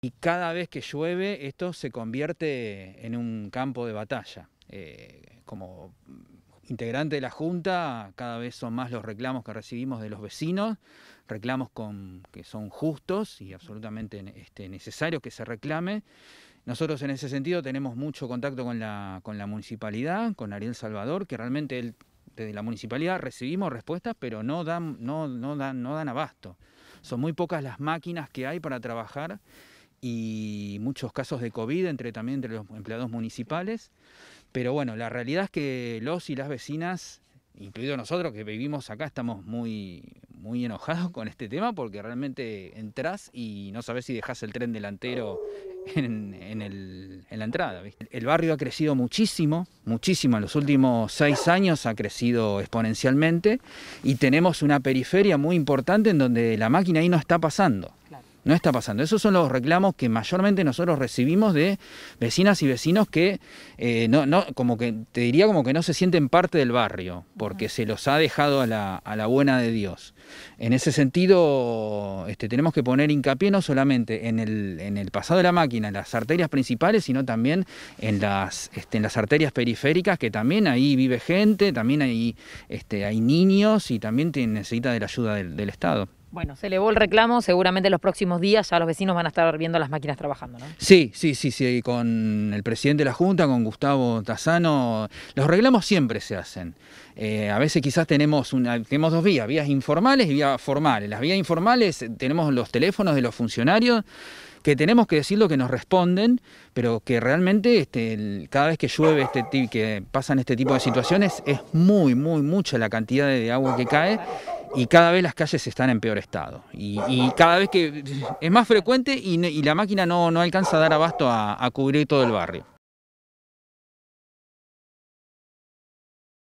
Y cada vez que llueve esto se convierte en un campo de batalla. Eh, como integrante de la Junta, cada vez son más los reclamos que recibimos de los vecinos, reclamos que son justos y absolutamente este, necesarios que se reclame. Nosotros en ese sentido tenemos mucho contacto con la, municipalidad, con Ariel Salvador, que realmente desde la municipalidad recibimos respuestas, pero no dan, no dan abasto. Son muy pocas las máquinas que hay para trabajar y muchos casos de COVID entre, también entre los empleados municipales. Pero bueno, la realidad es que los y las vecinas, incluido nosotros que vivimos acá, estamos muy, muy enojados con este tema porque realmente entras y no sabes si dejas el tren delantero en, la entrada. El barrio ha crecido muchísimo, muchísimo. En los últimos seis años ha crecido exponencialmente y tenemos una periferia muy importante en donde la máquina ahí no está pasando. No está pasando. Esos son los reclamos que mayormente nosotros recibimos de vecinas y vecinos que, eh, no, no, como que te diría como que no se sienten parte del barrio, porque se los ha dejado a la, a la, buena de Dios. En ese sentido, este, tenemos que poner hincapié no solamente en el, en el pasado de la máquina, en las arterias principales, sino también en las, este, en las arterias periféricas, que también ahí vive gente, también hay, este, hay niños y también necesita de la ayuda del Estado. Bueno, se elevó el reclamo, seguramente en los próximos días ya los vecinos van a estar viendo las máquinas trabajando, ¿no? Sí, sí, sí, sí, con el presidente de la Junta, con Gustavo Tazano, los reclamos siempre se hacen. Eh, a veces quizás tenemos, una, tenemos dos vías, vías informales y vías formales. Las vías informales eh, tenemos los teléfonos de los funcionarios que tenemos que decir lo que nos responden, pero que realmente este, cada vez que llueve, este, que pasan este tipo de situaciones, es muy, muy, mucha la cantidad de agua que cae y cada vez las calles están en peor estado. Y, cada vez que es más frecuente y, la máquina no, alcanza a dar abasto a cubrir todo el barrio.